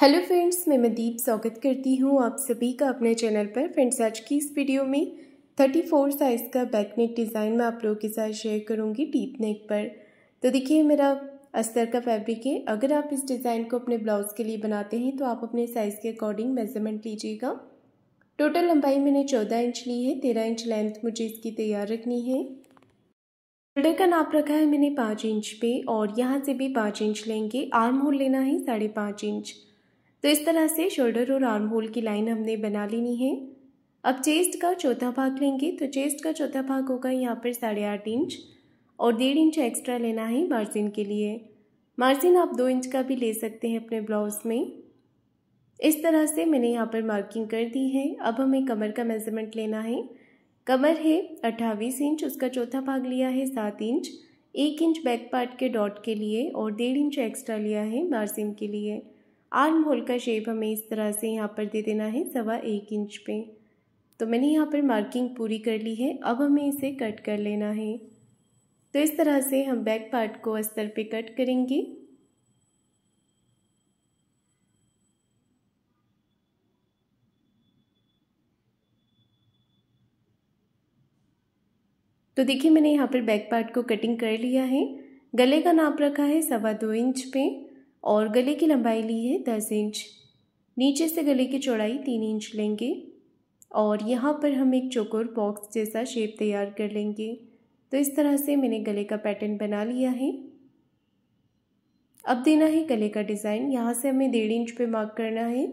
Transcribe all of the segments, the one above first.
hello friends मैं मदीप स्वागत करती हूँ आप सभी का अपने चैनल पर फ्रेंड्स आज की इस वीडियो में 34 साइज़ का बैक नेक डिज़ाइन मैं आप लोगों के साथ शेयर करूँगी डीप नेक पर तो देखिए मेरा अस्तर का फैब्रिक है अगर आप इस डिज़ाइन को अपने ब्लाउज़ के लिए बनाते हैं तो आप अपने साइज़ के अकॉर्डिंग मेजरमेंट लीजिएगा टोटल लंबाई मैंने चौदह इंच ली है तेरह इंच लेंथ मुझे इसकी तैयार रखनी है शोल्डर का नाप रखा है मैंने पाँच इंच पे और यहाँ से भी पाँच इंच लेंगे आर्म होल लेना है साढ़े पाँच इंच तो इस तरह से शोल्डर और आर्म होल की लाइन हमने बना लेनी है अब चेस्ट का चौथा भाग लेंगे तो चेस्ट का चौथा भाग होगा यहाँ पर साढ़े आठ इंच और डेढ़ इंच एक्स्ट्रा लेना है मार्जिन के लिए मार्जिन आप दो इंच का भी ले सकते हैं अपने ब्लाउज़ में इस तरह से मैंने यहाँ पर मार्किंग कर दी है अब हमें कमर का मेज़रमेंट लेना है कमर है अट्ठावीस इंच उसका चौथा भाग लिया है सात इंच एक इंच बैक पार्ट के डॉट के लिए और डेढ़ इंच एक्स्ट्रा लिया है मार्जिन के लिए आर्म होल का शेप हमें इस तरह से यहाँ पर दे देना है सवा एक इंच पे तो मैंने यहाँ पर मार्किंग पूरी कर ली है अब हमें इसे कट कर लेना है तो इस तरह से हम बैक पार्ट को अस्तर पे कट करेंगे तो देखिए मैंने यहाँ पर बैक पार्ट को कटिंग कर लिया है गले का नाप रखा है सवा दो इंच पे और गले की लंबाई ली है दस इंच नीचे से गले की चौड़ाई तीन इंच लेंगे और यहाँ पर हम एक चोकर बॉक्स जैसा शेप तैयार कर लेंगे तो इस तरह से मैंने गले का पैटर्न बना लिया है अब देना है गले का डिज़ाइन यहाँ से हमें डेढ़ इंच पे मार्क करना है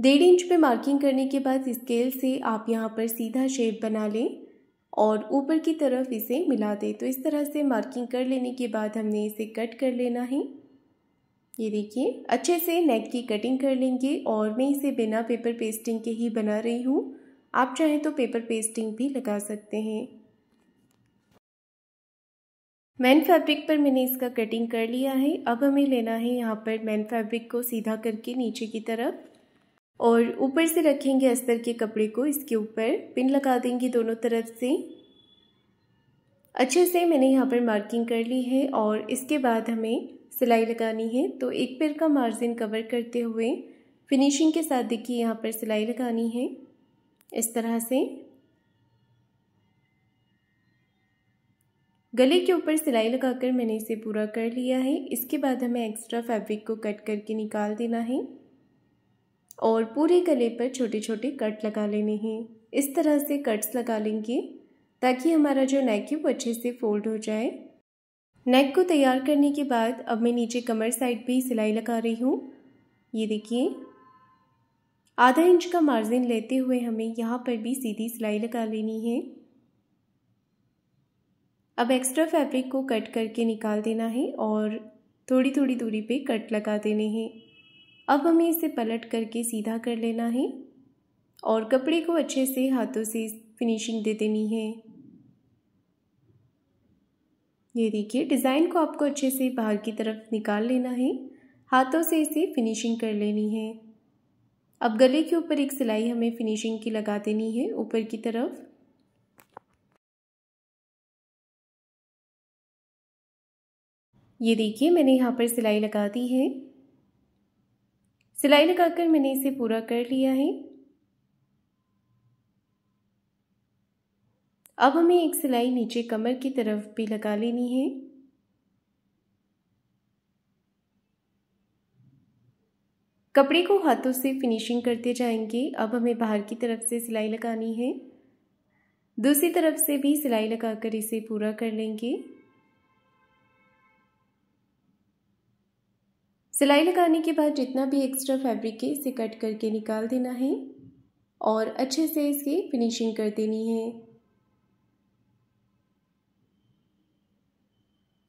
डेढ़ इंच पे मार्किंग करने के बाद स्केल से आप यहाँ पर सीधा शेप बना लें और ऊपर की तरफ इसे मिला दें तो इस तरह से मार्किंग कर लेने के बाद हमने इसे कट कर लेना है ये देखिए अच्छे से नेक की कटिंग कर लेंगे और मैं इसे बिना पेपर पेस्टिंग के ही बना रही हूँ आप चाहें तो पेपर पेस्टिंग भी लगा सकते हैं मैन फैब्रिक पर मैंने इसका कटिंग कर लिया है अब हमें लेना है यहाँ पर मैन फैब्रिक को सीधा करके नीचे की तरफ और ऊपर से रखेंगे अस्तर के कपड़े को इसके ऊपर पिन लगा देंगे दोनों तरफ से अच्छे से मैंने यहाँ पर मार्किंग कर ली है और इसके बाद हमें सिलाई लगानी है तो एक पैर का मार्जिन कवर करते हुए फिनिशिंग के साथ देखिए यहाँ पर सिलाई लगानी है इस तरह से गले के ऊपर सिलाई लगाकर मैंने इसे पूरा कर लिया है इसके बाद हमें एक्स्ट्रा फैब्रिक को कट करके निकाल देना है और पूरे गले पर छोटे छोटे कट लगा लेने हैं इस तरह से कट्स लगा लेंगे ताकि हमारा जो नेक है वो अच्छे से फोल्ड हो जाए नेक को तैयार करने के बाद अब मैं नीचे कमर साइड पे सिलाई लगा रही हूँ ये देखिए आधा इंच का मार्जिन लेते हुए हमें यहाँ पर भी सीधी सिलाई लगा लेनी है अब एक्स्ट्रा फैब्रिक को कट करके निकाल देना है और थोड़ी थोड़ी दूरी पे कट लगा देने हैं अब हमें इसे पलट करके सीधा कर लेना है और कपड़े को अच्छे से हाथों से फिनिशिंग दे देनी है ये देखिए डिज़ाइन को आपको अच्छे से बाहर की तरफ निकाल लेना है हाथों से इसे फिनिशिंग कर लेनी है अब गले के ऊपर एक सिलाई हमें फिनिशिंग की लगा देनी है ऊपर की तरफ ये देखिए मैंने यहाँ पर सिलाई लगा दी है सिलाई लगाकर मैंने इसे पूरा कर लिया है अब हमें एक सिलाई नीचे कमर की तरफ भी लगा लेनी है कपड़े को हाथों से फिनिशिंग करते जाएंगे अब हमें बाहर की तरफ से सिलाई लगानी है दूसरी तरफ से भी सिलाई लगाकर इसे पूरा कर लेंगे सिलाई लगाने के बाद जितना भी एक्स्ट्रा फैब्रिक है इसे कट करके निकाल देना है और अच्छे से इसकी फिनिशिंग कर देनी है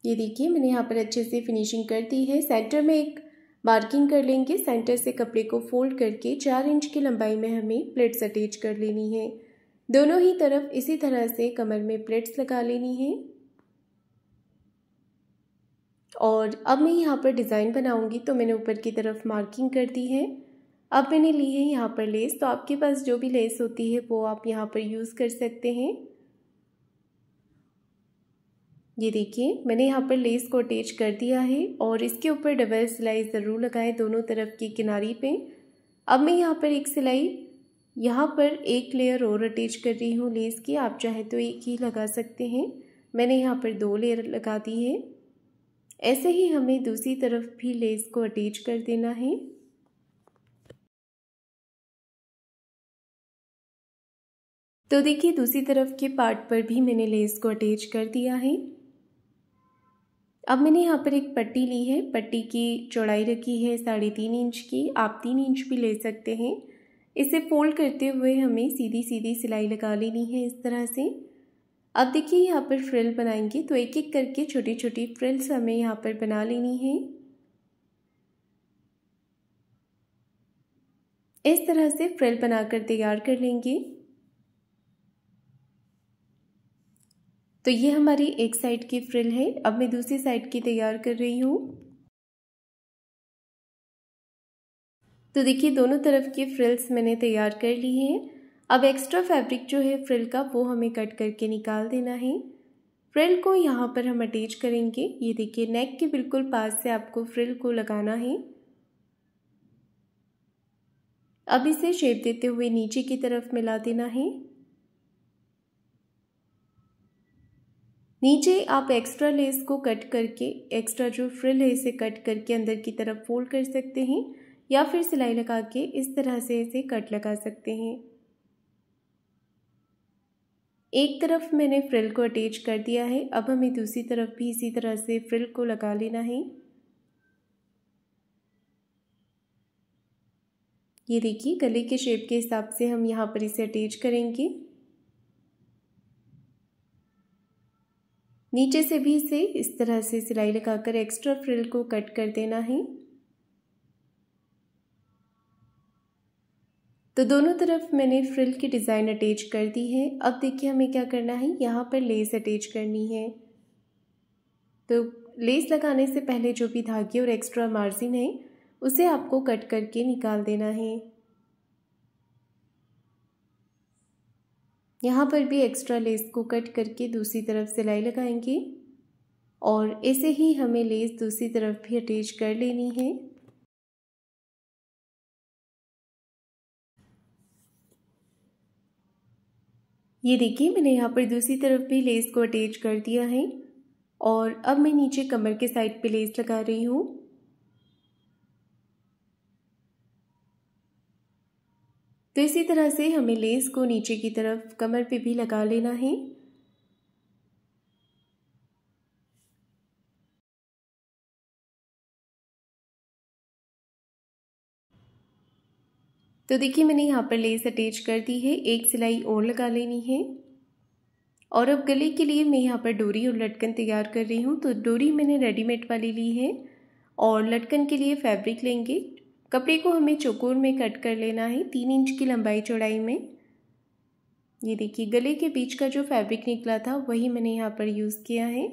ये देखिए मैंने यहाँ पर अच्छे से फिनिशिंग कर दी है सेंटर में एक मार्किंग कर लेंगे सेंटर से कपड़े को फोल्ड करके चार इंच की लंबाई में हमें प्लेट्स अटैच कर लेनी है दोनों ही तरफ इसी तरह से कमर में प्लेट्स लगा लेनी है और अब मैं यहाँ पर डिज़ाइन बनाऊँगी तो मैंने ऊपर की तरफ मार्किंग कर दी है अब मैंने ली है यहाँ पर लेस तो आपके पास जो भी लेस होती है वो आप यहाँ पर यूज़ कर सकते हैं ये देखिए मैंने यहाँ पर लेस को अटैच कर दिया है और इसके ऊपर डबल सिलाई ज़रूर लगाएं दोनों तरफ की किनारी पे अब मैं यहाँ पर एक सिलाई यहाँ पर एक लेयर और अटैच कर रही हूँ लेस की आप चाहे तो एक ही लगा सकते हैं मैंने यहाँ पर दो लेयर लगा दी है ऐसे ही हमें दूसरी तरफ भी लेस को अटैच कर देना है तो देखिए दूसरी तरफ के पार्ट पर भी मैंने लेस को अटैच कर दिया है अब मैंने यहाँ पर एक पट्टी ली है पट्टी की चौड़ाई रखी है साढ़े तीन इंच की आप तीन इंच भी ले सकते हैं इसे फोल्ड करते हुए हमें सीधी सीधी सिलाई लगा लेनी है इस तरह से अब देखिए यहाँ पर फ्रिल बनाएंगे तो एक एक करके छोटी छोटी फ्रिल्स हमें यहाँ पर बना लेनी है इस तरह से फ्रिल बनाकर तैयार कर लेंगे तो ये हमारी एक साइड की फ्रिल है अब मैं दूसरी साइड की तैयार कर रही हूँ तो देखिए दोनों तरफ की फ्रिल्स मैंने तैयार कर ली हैं अब एक्स्ट्रा फैब्रिक जो है फ्रिल का वो हमें कट करके निकाल देना है फ्रिल को यहाँ पर हम अटैच करेंगे ये देखिए नेक के बिल्कुल पास से आपको फ्रिल को लगाना है अब इसे शेप देते हुए नीचे की तरफ मिला देना है नीचे आप एक्स्ट्रा लेस को कट करके एक्स्ट्रा जो फ्रिल है इसे कट करके अंदर की तरफ फोल्ड कर सकते हैं या फिर सिलाई लगा के इस तरह से इसे कट लगा सकते हैं एक तरफ मैंने फ्रिल को अटैच कर दिया है अब हमें दूसरी तरफ भी इसी तरह से फ्रिल को लगा लेना है ये देखिए गले के शेप के हिसाब से हम यहाँ पर इसे अटैच करेंगे नीचे से भी इसे इस तरह से सिलाई लगाकर एक्स्ट्रा फ्रिल को कट कर देना है तो दोनों तरफ मैंने फ्रिल की डिज़ाइन अटैच कर दी है अब देखिए हमें क्या करना है यहाँ पर लेस अटैच करनी है तो लेस लगाने से पहले जो भी धागे और एक्स्ट्रा मार्जिन है उसे आपको कट करके निकाल देना है यहाँ पर भी एक्स्ट्रा लेस को कट करके दूसरी तरफ सिलाई लगाएंगे और ऐसे ही हमें लेस दूसरी तरफ भी अटैच कर लेनी है ये देखिए मैंने यहाँ पर दूसरी तरफ भी लेस को अटैच कर दिया है और अब मैं नीचे कमर के साइड पे लेस लगा रही हूँ तो इसी तरह से हमें लेस को नीचे की तरफ कमर पे भी लगा लेना है तो देखिए मैंने यहाँ पर लेस अटैच कर दी है एक सिलाई और लगा लेनी है और अब गले के लिए मैं यहाँ पर डोरी और लटकन तैयार कर रही हूँ तो डोरी मैंने रेडीमेड वाली ली है और लटकन के लिए फैब्रिक लेंगे कपड़े को हमें चौकोर में कट कर लेना है तीन इंच की लंबाई चौड़ाई में ये देखिए गले के बीच का जो फैब्रिक निकला था वही मैंने यहाँ पर यूज़ किया है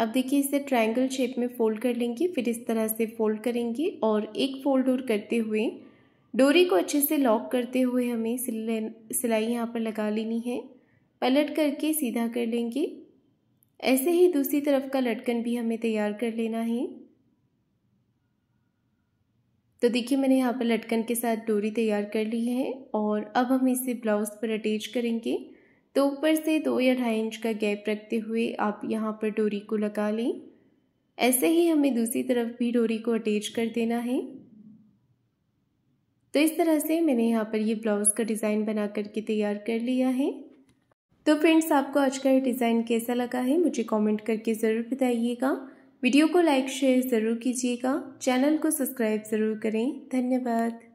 अब देखिए इसे ट्रायंगल शेप में फोल्ड कर लेंगे फिर इस तरह से फोल्ड करेंगे और एक फोल्ड और करते हुए डोरी को अच्छे से लॉक करते हुए हमें सिलाई यहाँ पर लगा लेनी है पलट करके सीधा कर लेंगे ऐसे ही दूसरी तरफ का लटकन भी हमें तैयार कर लेना है तो देखिए मैंने यहाँ पर लटकन के साथ डोरी तैयार कर ली है और अब हम इसे ब्लाउज पर अटैच करेंगे तो ऊपर से दो या ढाई इंच का गैप रखते हुए आप यहाँ पर डोरी को लगा लें ऐसे ही हमें दूसरी तरफ भी डोरी को अटैच कर देना है तो इस तरह से मैंने यहाँ पर ये ब्लाउज़ का डिज़ाइन बना करके तैयार कर लिया है तो फ्रेंड्स आपको आज का डिज़ाइन कैसा लगा है मुझे कमेंट करके ज़रूर बताइएगा वीडियो को लाइक शेयर ज़रूर कीजिएगा चैनल को सब्सक्राइब ज़रूर करें धन्यवाद